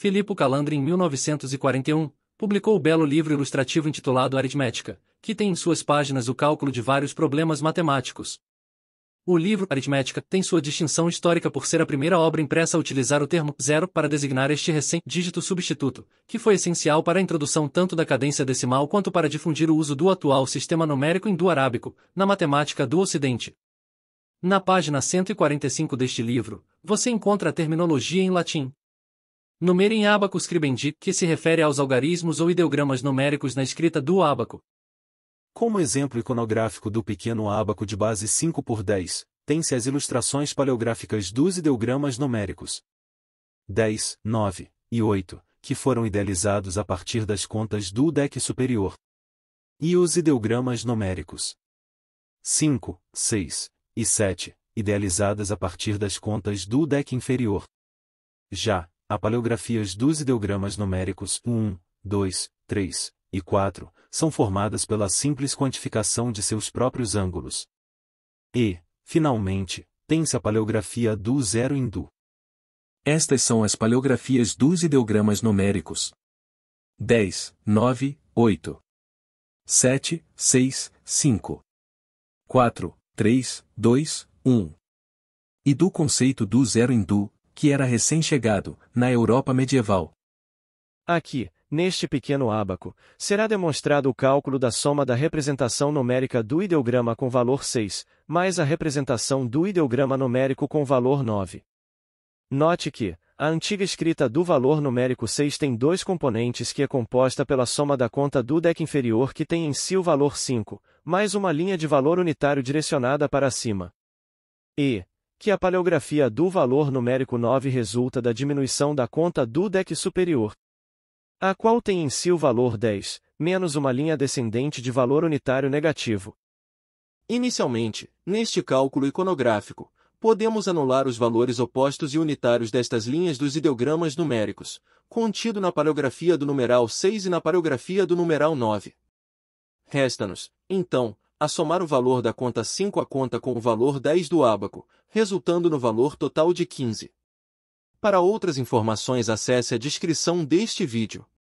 Filippo Calandri em 1941, publicou o belo livro ilustrativo intitulado Aritmética, que tem em suas páginas o cálculo de vários problemas matemáticos. O livro Aritmética tem sua distinção histórica por ser a primeira obra impressa a utilizar o termo zero para designar este recém-dígito substituto, que foi essencial para a introdução tanto da cadência decimal quanto para difundir o uso do atual sistema numérico indo-arábico, na matemática do Ocidente. Na página 145 deste livro, você encontra a terminologia em latim, Número em ábaco scribendi, que se refere aos algarismos ou ideogramas numéricos na escrita do ábaco. Como exemplo iconográfico do pequeno ábaco de base 5 por 10, tem-se as ilustrações paleográficas dos ideogramas numéricos 10, 9 e 8, que foram idealizados a partir das contas do deck superior. E os ideogramas numéricos 5, 6 e 7, idealizadas a partir das contas do deck inferior. Já, a paleografia dos ideogramas numéricos 1, 2, 3 e 4 são formadas pela simples quantificação de seus próprios ângulos. E, finalmente, tem-se a paleografia do zero hindu. Estas são as paleografias dos ideogramas numéricos 10, 9, 8, 7, 6, 5, 4, 3, 2, 1. E do conceito do zero hindu, que era recém-chegado, na Europa medieval. Aqui, neste pequeno ábaco, será demonstrado o cálculo da soma da representação numérica do ideograma com valor 6, mais a representação do ideograma numérico com valor 9. Note que, a antiga escrita do valor numérico 6 tem dois componentes que é composta pela soma da conta do deck inferior que tem em si o valor 5, mais uma linha de valor unitário direcionada para cima. E, que a paleografia do valor numérico 9 resulta da diminuição da conta do deck superior, a qual tem em si o valor 10, menos uma linha descendente de valor unitário negativo. Inicialmente, neste cálculo iconográfico, podemos anular os valores opostos e unitários destas linhas dos ideogramas numéricos, contido na paleografia do numeral 6 e na paleografia do numeral 9. Resta-nos, então, a somar o valor da conta 5 à conta com o valor 10 do ábaco, resultando no valor total de 15. Para outras informações acesse a descrição deste vídeo.